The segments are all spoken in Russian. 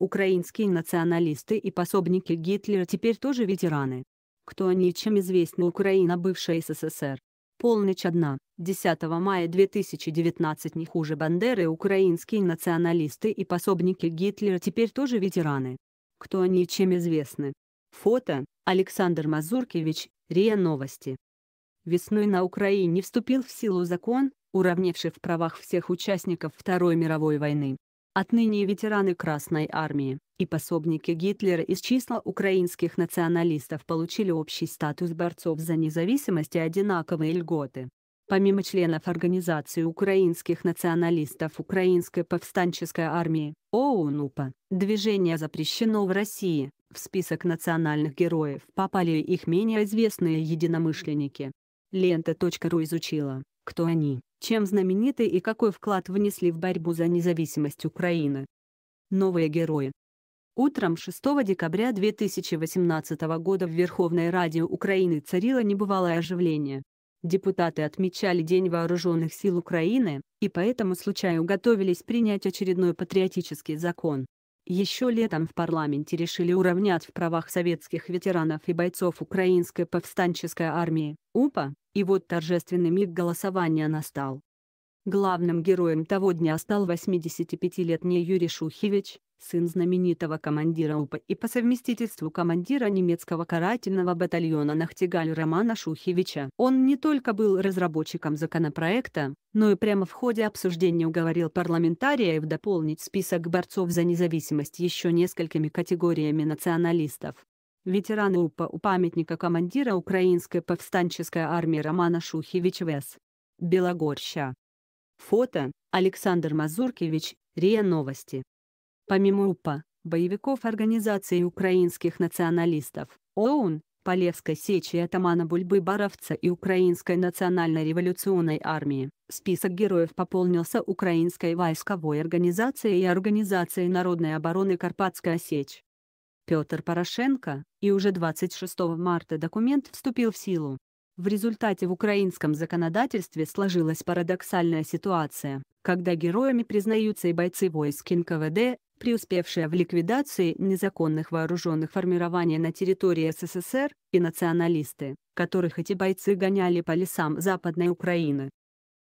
Украинские националисты и пособники Гитлера теперь тоже ветераны. Кто они и чем известна Украина бывшая СССР? Полночь одна, 10 мая 2019 не хуже Бандеры украинские националисты и пособники Гитлера теперь тоже ветераны. Кто они и чем известны? Фото, Александр Мазуркевич, РИА Новости. Весной на Украине вступил в силу закон, уравнявший в правах всех участников Второй мировой войны. Отныне ветераны Красной Армии и пособники Гитлера из числа украинских националистов получили общий статус борцов за независимость и одинаковые льготы. Помимо членов Организации украинских националистов Украинской повстанческой армии, ОУНУПа, движение запрещено в России, в список национальных героев попали их менее известные единомышленники. Лента.ру изучила, кто они, чем знамениты и какой вклад внесли в борьбу за независимость Украины. Новые герои. Утром 6 декабря 2018 года в Верховной Раде Украины царило небывалое оживление. Депутаты отмечали День вооруженных сил Украины, и по этому случаю готовились принять очередной патриотический закон. Еще летом в парламенте решили уравнять в правах советских ветеранов и бойцов Украинской повстанческой армии, УПА, и вот торжественный миг голосования настал. Главным героем того дня стал 85-летний Юрий Шухевич, сын знаменитого командира УПА и по совместительству командира немецкого карательного батальона Нахтигаль Романа Шухевича. Он не только был разработчиком законопроекта, но и прямо в ходе обсуждения уговорил парламентариев дополнить список борцов за независимость еще несколькими категориями националистов. Ветеран УПА у памятника командира Украинской повстанческой армии Романа Шухевича ВС. Белогорща. Фото Александр Мазуркевич, РИА Новости. Помимо УПА, боевиков организации украинских националистов, ОУН, Полевской сечи атамана Бульбы Боровца и Украинской национально-революционной армии. Список героев пополнился Украинской войсковой организацией и Организацией народной обороны Карпатская сечь. Петр Порошенко, и уже 26 марта документ вступил в силу. В результате в украинском законодательстве сложилась парадоксальная ситуация, когда героями признаются и бойцы войск НКВД, преуспевшая в ликвидации незаконных вооруженных формирований на территории СССР, и националисты, которых эти бойцы гоняли по лесам Западной Украины.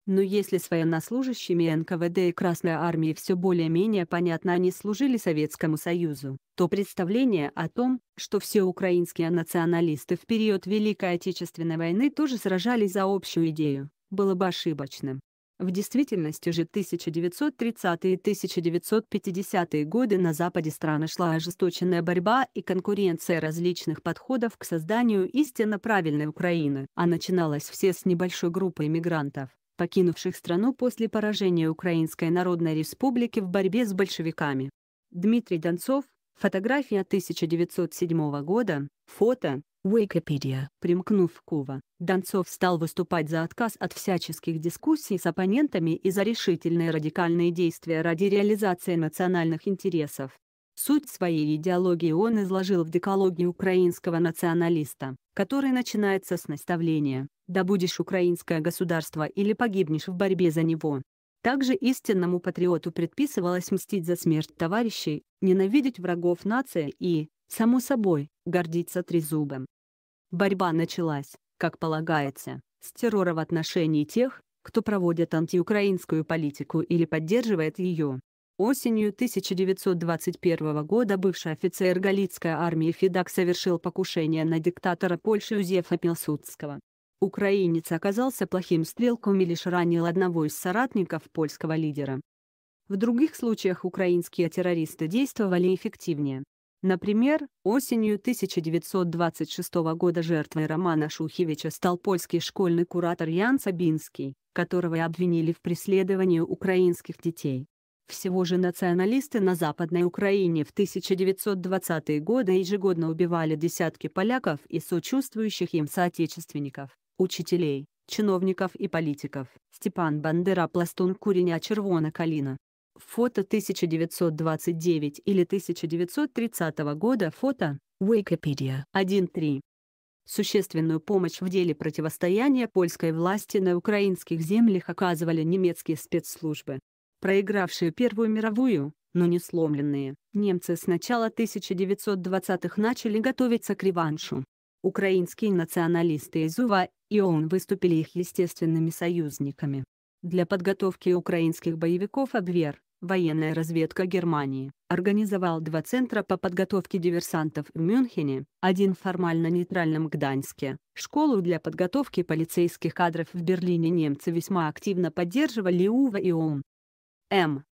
Но если военнослужащими НКВД и Красной Армии все более-менее понятно они служили Советскому Союзу, то представление о том, что все украинские националисты в период Великой Отечественной войны тоже сражались за общую идею, было бы ошибочным. В действительности же 1930-е и 1950-е годы на западе страны шла ожесточенная борьба и конкуренция различных подходов к созданию истинно правильной Украины, а начиналось все с небольшой группы иммигрантов покинувших страну после поражения Украинской Народной Республики в борьбе с большевиками. Дмитрий Донцов, фотография 1907 года, фото, Wikipedia. Примкнув Кува, Донцов стал выступать за отказ от всяческих дискуссий с оппонентами и за решительные радикальные действия ради реализации национальных интересов. Суть своей идеологии он изложил в декологии украинского националиста, который начинается с наставления «Да будешь украинское государство или погибнешь в борьбе за него». Также истинному патриоту предписывалось мстить за смерть товарищей, ненавидеть врагов нации и, Само собой, гордиться трезубым. Борьба началась, как полагается, с террора в отношении тех, кто проводит антиукраинскую политику или поддерживает ее. Осенью 1921 года бывший офицер Галицкой армии Федак совершил покушение на диктатора Польши Узефа Пилсудского. Украинец оказался плохим стрелком и лишь ранил одного из соратников польского лидера. В других случаях украинские террористы действовали эффективнее. Например, осенью 1926 года жертвой романа Шухевича стал польский школьный куратор Ян Сабинский, которого обвинили в преследовании украинских детей. Всего же националисты на Западной Украине в 1920-е годы ежегодно убивали десятки поляков и сочувствующих им соотечественников, учителей, чиновников и политиков. Степан Бандера «Пластун Куреня Червона Калина» Фото 1929 или 1930 года. Фото. Wikipedia 1.3. Существенную помощь в деле противостояния польской власти на украинских землях оказывали немецкие спецслужбы. Проигравшие Первую мировую, но не сломленные, немцы с начала 1920-х начали готовиться к реваншу. Украинские националисты из УВА и ООН выступили их естественными союзниками. Для подготовки украинских боевиков Абвер, военная разведка Германии, организовал два центра по подготовке диверсантов в Мюнхене, один в формально нейтральном Гданьске. Школу для подготовки полицейских кадров в Берлине немцы весьма активно поддерживали УВА и ОМ. М.